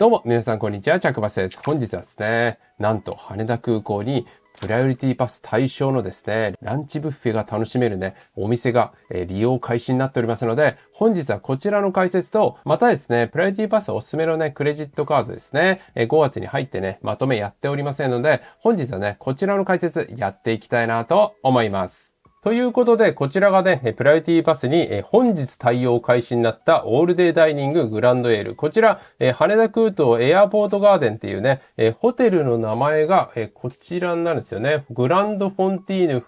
どうも、皆さん、こんにちは。チャクバスです。本日はですね、なんと、羽田空港に、プライオリティパス対象のですね、ランチブッフェが楽しめるね、お店が、え利用開始になっておりますので、本日はこちらの解説と、またですね、プライオリティパスおすすめのね、クレジットカードですね、え5月に入ってね、まとめやっておりませんので、本日はね、こちらの解説やっていきたいなと思います。ということで、こちらがね、プライオティパスに本日対応開始になったオールデイダイニンググランドエール。こちら、羽田空港エアポートガーデンっていうね、ホテルの名前がこちらになるんですよね。グランドフォンティーヌ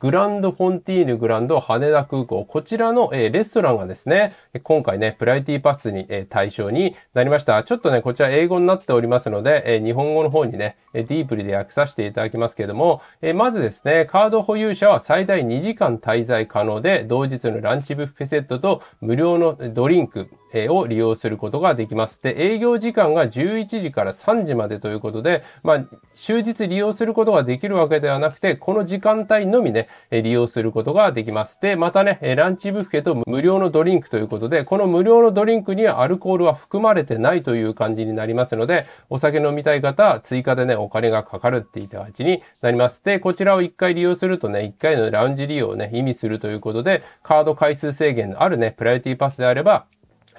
グランドフォンティーヌグランド羽田空港。こちらの、えー、レストランがですね、今回ね、プライティパスに、えー、対象になりました。ちょっとね、こちら英語になっておりますので、えー、日本語の方にね、ディープリで訳させていただきますけれども、えー、まずですね、カード保有者は最大2時間滞在可能で、同日のランチブッフェセットと無料のドリンク、を利用することができます。で、営業時間が11時から3時までということで、まあ、終日利用することができるわけではなくて、この時間帯のみね、利用することができます。で、またね、ランチブッフェと無料のドリンクということで、この無料のドリンクにはアルコールは含まれてないという感じになりますので、お酒飲みたい方は追加でね、お金がかかるって言った形になります。で、こちらを1回利用するとね、1回のラウンジ利用をね、意味するということで、カード回数制限のあるね、プライオリティパスであれば、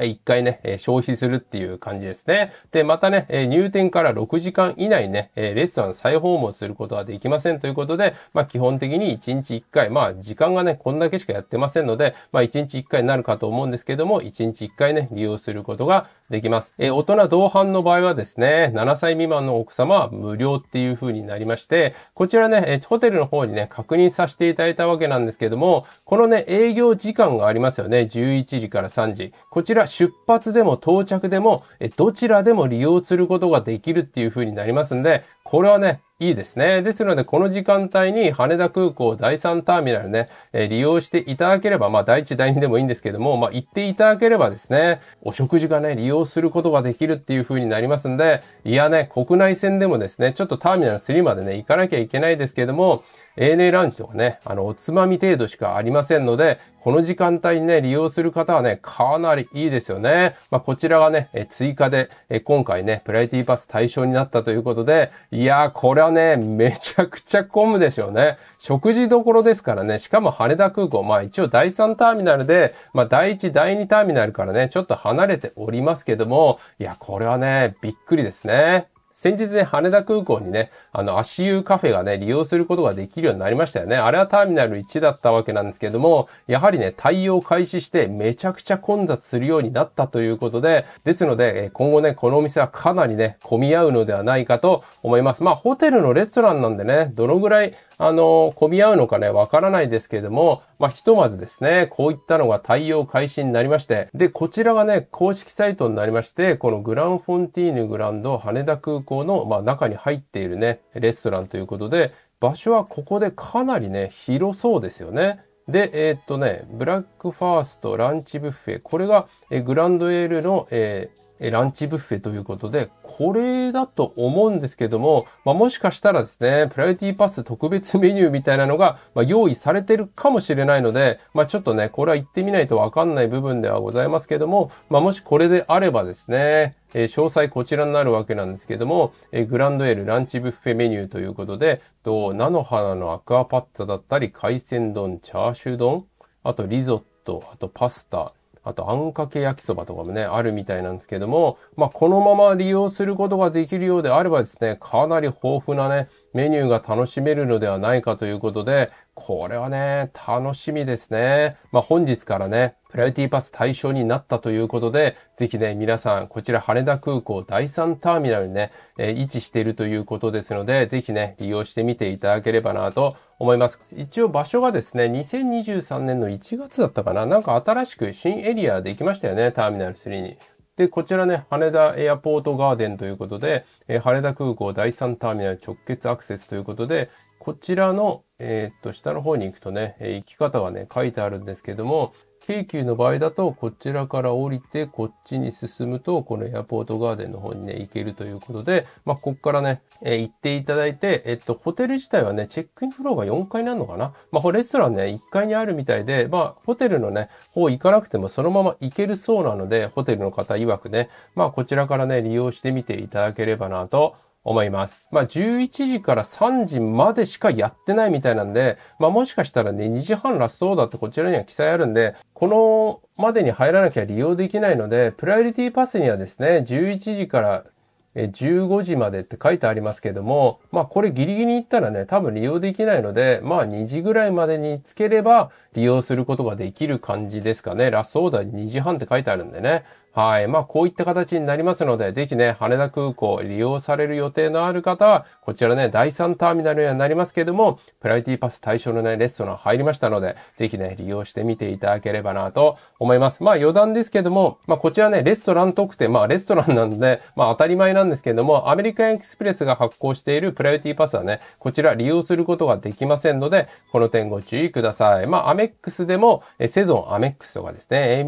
一回ね、消費するっていう感じですね。で、またね、入店から6時間以内ね、レストラン再訪問することはできませんということで、まあ基本的に1日1回、まあ時間がね、こんだけしかやってませんので、まあ1日1回になるかと思うんですけども、1日1回ね、利用することができます。え大人同伴の場合はですね、7歳未満の奥様は無料っていう風になりまして、こちらね、ホテルの方にね、確認させていただいたわけなんですけども、このね、営業時間がありますよね。11時から3時。こちら出発でも到着でも、どちらでも利用することができるっていう風になりますんで、これはね、いいですね。ですので、この時間帯に羽田空港第3ターミナルね、え利用していただければ、まあ、第1、第2でもいいんですけども、まあ、行っていただければですね、お食事がね、利用することができるっていう風になりますんで、いやね、国内線でもですね、ちょっとターミナル3までね、行かなきゃいけないですけども、ANA ランチとかね、あの、おつまみ程度しかありませんので、この時間帯にね、利用する方はね、かなりいいですよね。まあ、こちらがね、追加で、今回ね、プライティパス対象になったということで、いいやー、これはね、めちゃくちゃ混むでしょうね。食事どころですからね、しかも羽田空港、まあ一応第3ターミナルで、まあ第1、第2ターミナルからね、ちょっと離れておりますけども、いや、これはね、びっくりですね。先日ね、羽田空港にね、あの、足湯カフェがね、利用することができるようになりましたよね。あれはターミナル1だったわけなんですけども、やはりね、対応開始してめちゃくちゃ混雑するようになったということで、ですので、今後ね、このお店はかなりね、混み合うのではないかと思います。まあ、ホテルのレストランなんでね、どのぐらいあの、混み合うのかね、わからないですけれども、まあ、ひとまずですね、こういったのが対応開始になりまして、で、こちらがね、公式サイトになりまして、このグランフォンティーヌグランド羽田空港の、まあ、中に入っているね、レストランということで、場所はここでかなりね、広そうですよね。で、えー、っとね、ブラックファースト、ランチブッフェ、これが、えグランドエールの、えーランチブッフェということで、これだと思うんですけども、まあ、もしかしたらですね、プライオリティパス特別メニューみたいなのが、ま用意されてるかもしれないので、まあ、ちょっとね、これは行ってみないとわかんない部分ではございますけども、まあ、もしこれであればですね、え詳細こちらになるわけなんですけども、えグランドエールランチブッフェメニューということで、と、菜の花のアクアパッツァだったり、海鮮丼、チャーシュー丼、あとリゾット、あとパスタ、あと、あんかけ焼きそばとかもね、あるみたいなんですけども、まあ、このまま利用することができるようであればですね、かなり豊富なね、メニューが楽しめるのではないかということで、これはね、楽しみですね。まあ、本日からね、プライオリティパス対象になったということで、ぜひね、皆さん、こちら羽田空港第3ターミナルにね、えー、位置しているということですので、ぜひね、利用してみていただければなと思います。一応場所がですね、2023年の1月だったかななんか新しく新エリアできましたよね、ターミナル3に。で、こちらね、羽田エアポートガーデンということで、えー、羽田空港第3ターミナル直結アクセスということで、こちらの、えー、っと、下の方に行くとね、えー、行き方がね、書いてあるんですけども、京急の場合だと、こちらから降りて、こっちに進むと、このエアポートガーデンの方にね、行けるということで、まあ、こっからね、えー、行っていただいて、えっと、ホテル自体はね、チェックインフローが4階なのかなまあ、レストランね、1階にあるみたいで、まあ、ホテルのね、方行かなくてもそのまま行けるそうなので、ホテルの方曰くね、まあ、こちらからね、利用してみていただければなと思います。まあ、11時から3時までしかやってないみたいなんで、まあ、もしかしたらね、2時半ラストオーダーってこちらには記載あるんで、このまでに入らなきゃ利用できないので、プライオリティパスにはですね、11時から15時までって書いてありますけども、まあこれギリギリ行ったらね、多分利用できないので、まあ2時ぐらいまでにつければ利用することができる感じですかね。ラストオーダー2時半って書いてあるんでね。はい。まあ、こういった形になりますので、ぜひね、羽田空港利用される予定のある方は、こちらね、第3ターミナルにはなりますけれども、プライティパス対象のね、レストラン入りましたので、ぜひね、利用してみていただければなと思います。まあ、余談ですけども、まあ、こちらね、レストラン特典、まあ、レストランなんで、まあ、当たり前なんですけれども、アメリカンエクスプレスが発行しているプライティパスはね、こちら利用することができませんので、この点ご注意ください。まあ、アメックスでも、えセゾンアメックスとかですね、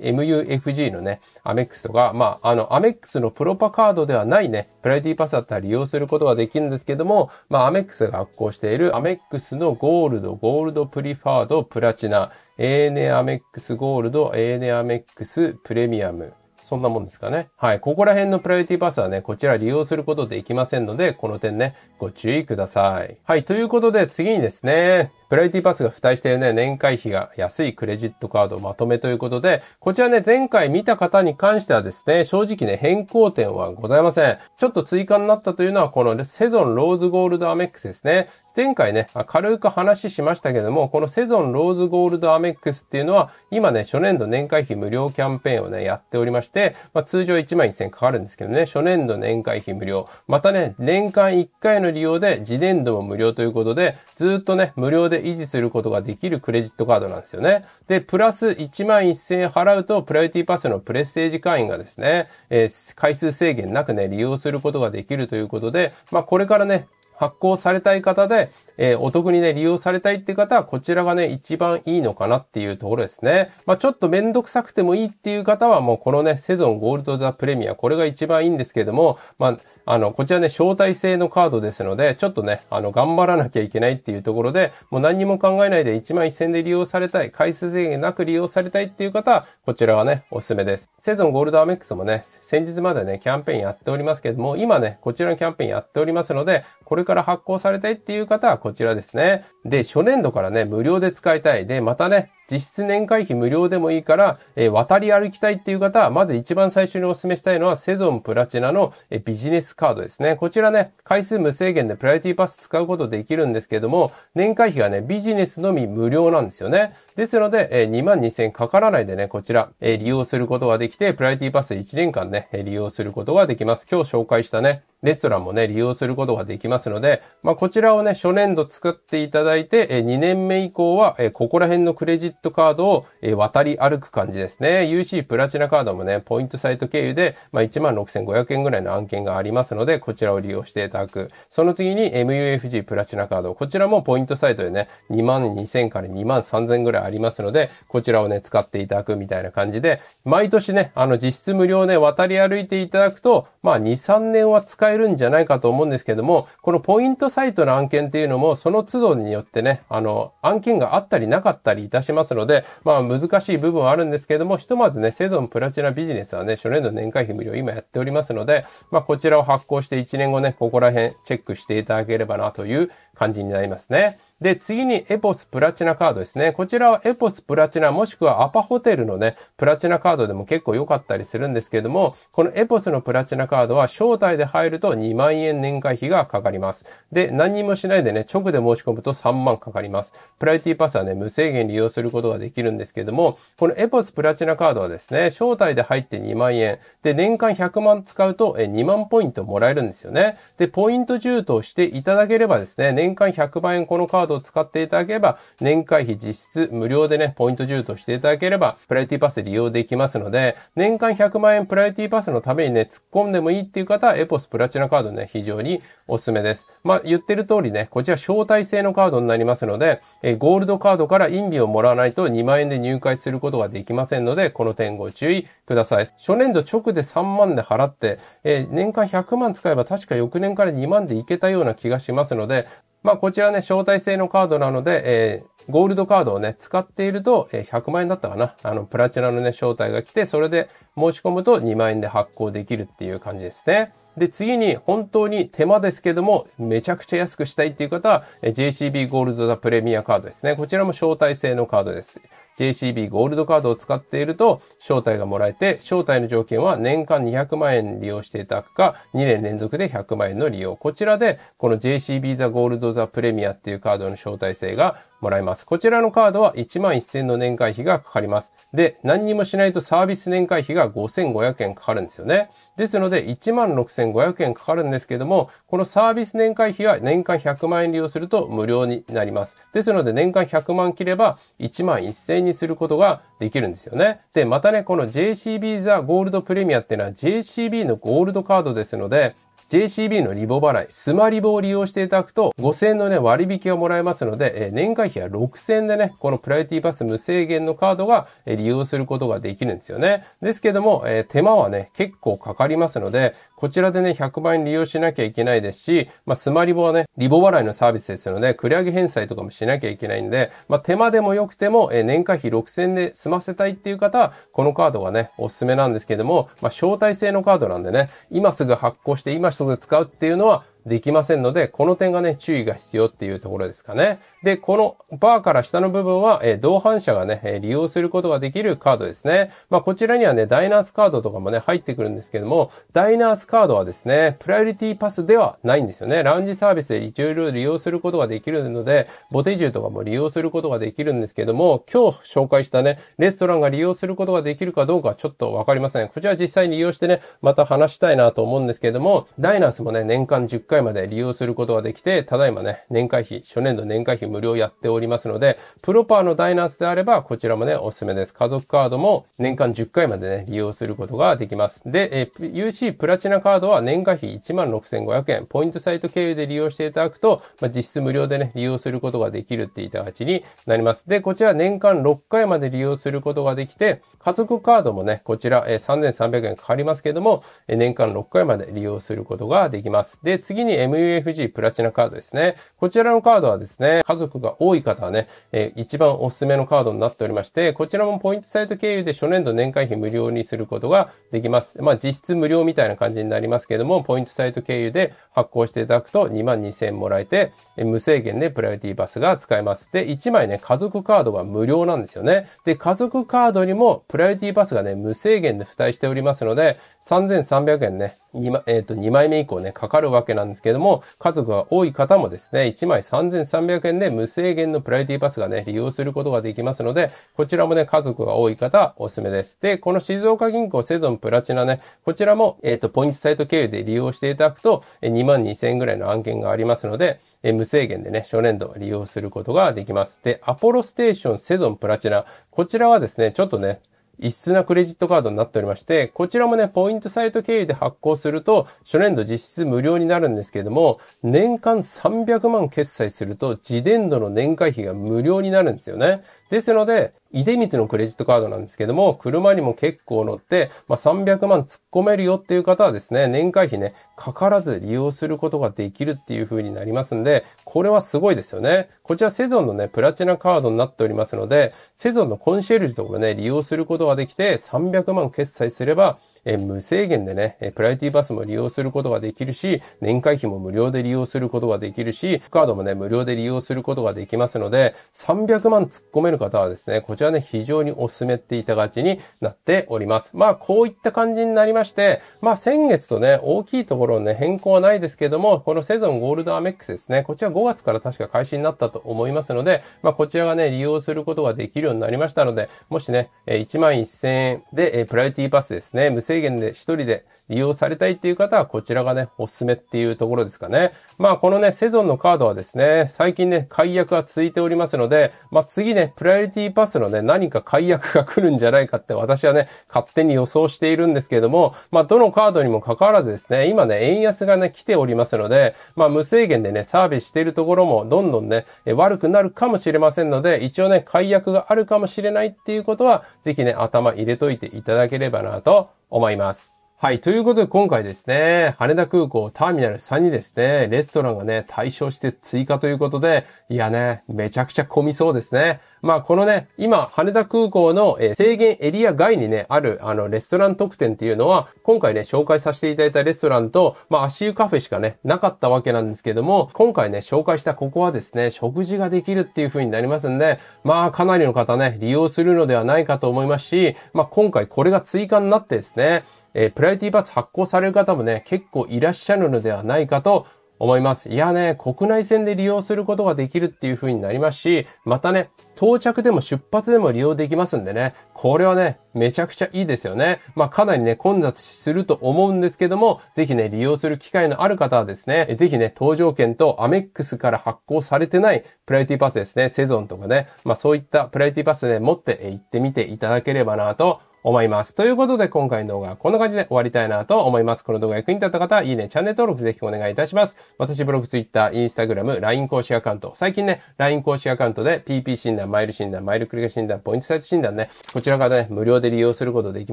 MUFG のね、アメックスとか、まあ、あの、アメックスのプロパカードではないね、プライディパスだったら利用することはできるんですけども、まあ、アメックスが発行しているアメックスのゴールド、ゴールドプリファード、プラチナ、ANA アメックスゴールド、ANA アメックスプレミアム、そんなもんですかね。はい。ここら辺のプライオリティパスはね、こちら利用することできませんので、この点ね、ご注意ください。はい。ということで、次にですね、プライオリティパスが付帯しているね、年会費が安いクレジットカードまとめということで、こちらね、前回見た方に関してはですね、正直ね、変更点はございません。ちょっと追加になったというのは、このセゾンローズゴールドアメックスですね。前回ね、軽く話しましたけども、このセゾンローズゴールドアメックスっていうのは、今ね、初年度年会費無料キャンペーンをね、やっておりまして、まあ、通常1万1000円かかるんですけどね、初年度年会費無料。またね、年間1回の利用で、次年度も無料ということで、ずっとね、無料でで維持することができるクレジットカードなんですよね。で、プラス1万1000円払うと、プライオリティパスのプレステージ会員がですね、えー、回数制限なくね、利用することができるということで、まあ、これからね、発行されたい方で、えー、お得にね、利用されたいって方は、こちらがね、一番いいのかなっていうところですね。まあ、ちょっとめんどくさくてもいいっていう方は、もうこのね、セゾンゴールドザプレミア、これが一番いいんですけども、まあ、あの、こちらね、招待制のカードですので、ちょっとね、あの、頑張らなきゃいけないっていうところで、もう何にも考えないで1万1000で利用されたい、回数制限なく利用されたいっていう方は、こちらがね、おすすめです。セゾンゴールドアメックスもね、先日までね、キャンペーンやっておりますけども、今ね、こちらのキャンペーンやっておりますので、これから発行されたいっていう方は、こちらですね。で、初年度からね、無料で使いたい。で、またね、実質年会費無料でもいいから、えー、渡り歩きたいっていう方は、まず一番最初にお勧めしたいのは、セゾンプラチナの、えー、ビジネスカードですね。こちらね、回数無制限でプライティパス使うことできるんですけども、年会費はね、ビジネスのみ無料なんですよね。ですので、えー、2万2000かからないでね、こちら、えー、利用することができて、プライティパス1年間ね、利用することができます。今日紹介したね、レストランもね、利用することができますので、まあ、こちらをね、初年度作っていただいて、え2年目以降は、えここら辺のクレジットカードを、え渡り歩く感じですね。UC プラチナカードもね、ポイントサイト経由で、まあ、16,500円ぐらいの案件がありますので、こちらを利用していただく。その次に MUFG プラチナカード。こちらもポイントサイトでね、22,000から23,000ぐらいありますので、こちらをね、使っていただくみたいな感じで、毎年ね、あの、実質無料ね、渡り歩いていただくと、まあ、2、3年は使えるんじゃないかと思うんですけども、このポイントサイトの案件っていうのも、その都度によってね、あの、案件があったりなかったりいたしますので、まあ、難しい部分はあるんですけども、ひとまずね、セゾンプラチナビジネスはね、初年度年会費無料今やっておりますので、まあ、こちらを発行して1年後ね、ここら辺チェックしていただければなという感じになりますね。で、次にエポスプラチナカードですね。こちらはエポスプラチナもしくはアパホテルのね、プラチナカードでも結構良かったりするんですけども、このエポスのプラチナカードは招待で入ると2万円年会費がかかります。で、何にもしないでね、直で申し込むと3万かかります。プライティパスはね、無制限利用することができるんですけども、このエポスプラチナカードはですね、招待で入って2万円、で、年間100万使うと2万ポイントもらえるんですよね。で、ポイント充当していただければですね、年間100万円このカードを使っていただければ、年会費実質無料無料でね、ポイント充としていただければ、プライティパス利用できますので、年間100万円プライティパスのためにね、突っ込んでもいいっていう方は、エポスプラチナカードね、非常におすすめです。まあ、言ってる通りね、こちら招待制のカードになりますので、えゴールドカードからインビをもらわないと2万円で入会することができませんので、この点ご注意ください。初年度直で3万で払って、え年間100万使えば確か翌年から2万でいけたような気がしますので、まあこちらね、招待制のカードなので、えーゴールドカードをね、使っていると、え100万円だったかな。あの、プラチナのね、招待が来て、それで申し込むと2万円で発行できるっていう感じですね。で、次に本当に手間ですけども、めちゃくちゃ安くしたいっていう方は、JCB ゴールドザプレミアカードですね。こちらも招待制のカードです。JCB ゴールドカードを使っていると、招待がもらえて、招待の条件は年間200万円利用していただくか、2年連続で100万円の利用。こちらで、この JCB ザゴールドザプレミアっていうカードの招待制が、もらえます。こちらのカードは1万1000の年会費がかかります。で、何にもしないとサービス年会費が5500円かかるんですよね。ですので、1万6500円かかるんですけども、このサービス年会費は年間100万円利用すると無料になります。ですので、年間100万切れば1万1000にすることができるんですよね。で、またね、この JCB ザゴールドプレミアっていうのは JCB のゴールドカードですので、JCB のリボ払い、スマリボを利用していただくと、5000のね、割引がもらえますので、え年会費は6000でね、このプライオリティパス無制限のカードが、え利用することができるんですよね。ですけども、え手間はね、結構かかりますので、こちらでね、100万円利用しなきゃいけないですし、まあ、スマリボはね、リボ払いのサービスですので、繰り上げ返済とかもしなきゃいけないんで、まあ、手間でも良くても、え年会費6000円で済ませたいっていう方は、このカードがね、おすすめなんですけども、まあ、招待制のカードなんでね、今すぐ発行して、今すぐ使うっていうのは、できませんので、この点がね、注意が必要っていうところですかね。で、このバーから下の部分は、えー、同伴者がね、利用することができるカードですね。まあ、こちらにはね、ダイナースカードとかもね、入ってくるんですけども、ダイナースカードはですね、プライオリティパスではないんですよね。ラウンジサービスで一応利用することができるので、ボテ銃とかも利用することができるんですけども、今日紹介したね、レストランが利用することができるかどうかちょっとわかりません。こちら実際に利用してね、また話したいなと思うんですけども、ダイナースもね、年間10回まで利用することができて、ただいまね、年会費、初年度年会費無料やっておりますので、プロパーのダイナースであれば、こちらもね、おすすめです。家族カードも年間10回までね、利用することができます。で、え UC プラチナカードは年会費16,500円、ポイントサイト経由で利用していただくと、まあ、実質無料でね、利用することができるっていた形になります。で、こちら年間6回まで利用することができて、家族カードもね、こちら、え3,300円かかりますけども、え年間6回まで利用することができます。で、次に MUFG プラチナカードですね。こちらのカードはですね、家族が多い方はね、えー、一番おすすめのカードになっておりまして、こちらもポイントサイト経由で初年度年会費無料にすることができます。まあ、実質無料みたいな感じになりますけれども、ポイントサイト経由で発行していただくと2万2000円もらえて、えー、無制限でプライオリティバスが使えます。で、1枚ね、家族カードが無料なんですよね。で、家族カードにもプライオリティバスがね、無制限で付帯しておりますので、3300円ね、2, えっ、ー、と2枚目以降ね、かかるわけなんですけども、家族が多い方もですね、1枚3300円で無制限のプライティパスがね、利用することができますので、こちらもね、家族が多い方、おすすめです。で、この静岡銀行セゾンプラチナね、こちらも、えっ、ー、と、ポイントサイト経由で利用していただくと、2万2000円ぐらいの案件がありますので、えー、無制限でね、初年度利用することができます。で、アポロステーションセゾンプラチナ、こちらはですね、ちょっとね、一室なクレジットカードになっておりまして、こちらもね、ポイントサイト経由で発行すると、初年度実質無料になるんですけれども、年間300万決済すると、自伝度の年会費が無料になるんですよね。ですので、出光のクレジットカードなんですけども、車にも結構乗って、まあ、300万突っ込めるよっていう方はですね、年会費ね、かからず利用することができるっていう風になりますんで、これはすごいですよね。こちらセゾンのね、プラチナカードになっておりますので、セゾンのコンシェルジュとかね、利用することができて、300万決済すれば、え無制限でね、えプライティパスも利用することができるし、年会費も無料で利用することができるし、カードもね、無料で利用することができますので、300万突っ込める方はですね、こちらね、非常にお勧めっていたがちになっております。まあ、こういった感じになりまして、まあ、先月とね、大きいところね、変更はないですけども、このセゾンゴールドアメックスですね、こちら5月から確か開始になったと思いますので、まあ、こちらがね、利用することができるようになりましたので、もしね、1万1000円で、プライティパスですね、無制制限で一人で利用されたいっていう方はこちらがね、おすすめっていうところですかね。まあこのね、セゾンのカードはですね、最近ね、解約が続いておりますので、まあ次ね、プライオリティパスのね、何か解約が来るんじゃないかって私はね、勝手に予想しているんですけれども、まあどのカードにも関わらずですね、今ね、円安がね、来ておりますので、まあ無制限でね、サービスしているところもどんどんね、悪くなるかもしれませんので、一応ね、解約があるかもしれないっていうことは、ぜひね、頭入れといていただければなと思います。はい。ということで今回ですね、羽田空港ターミナル3にですね、レストランがね、対象して追加ということで、いやね、めちゃくちゃ混みそうですね。まあ、このね、今、羽田空港の、制限エリア外にね、ある、あの、レストラン特典っていうのは、今回ね、紹介させていただいたレストランと、まあ、足湯カフェしかね、なかったわけなんですけども、今回ね、紹介したここはですね、食事ができるっていう風になりますんで、まあ、かなりの方ね、利用するのではないかと思いますし、まあ、今回これが追加になってですね、えー、プライティパス発行される方もね、結構いらっしゃるのではないかと思います。いやね、国内線で利用することができるっていう風になりますし、またね、到着でも出発でも利用できますんでね、これはね、めちゃくちゃいいですよね。まあ、かなりね、混雑すると思うんですけども、ぜひね、利用する機会のある方はですね、ぜひね、搭乗券とアメックスから発行されてないプライティパスですね、セゾンとかね、まあそういったプライティパスで、ね、持って行ってみていただければなと思います。ということで、今回の動画はこんな感じで終わりたいなと思います。この動画役に立った方は、いいね、チャンネル登録ぜひお願いいたします。私、ブログ、ツイッター、インスタグラム、LINE 公式アカウント。最近ね、LINE 公式アカウントで PP 診断、マイル診断、マイルクリク診断、ポイントサイト診断ね、こちらからね、無料で利用することでき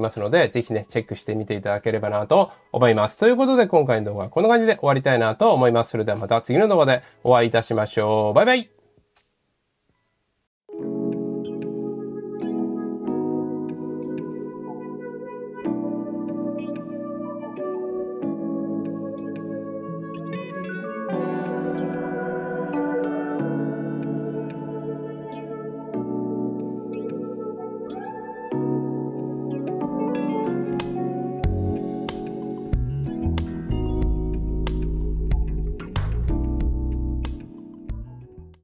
ますので、ぜひね、チェックしてみていただければなと思います。ということで、今回の動画はこんな感じで終わりたいなと思います。それではまた次の動画でお会いいたしましょう。バイバイ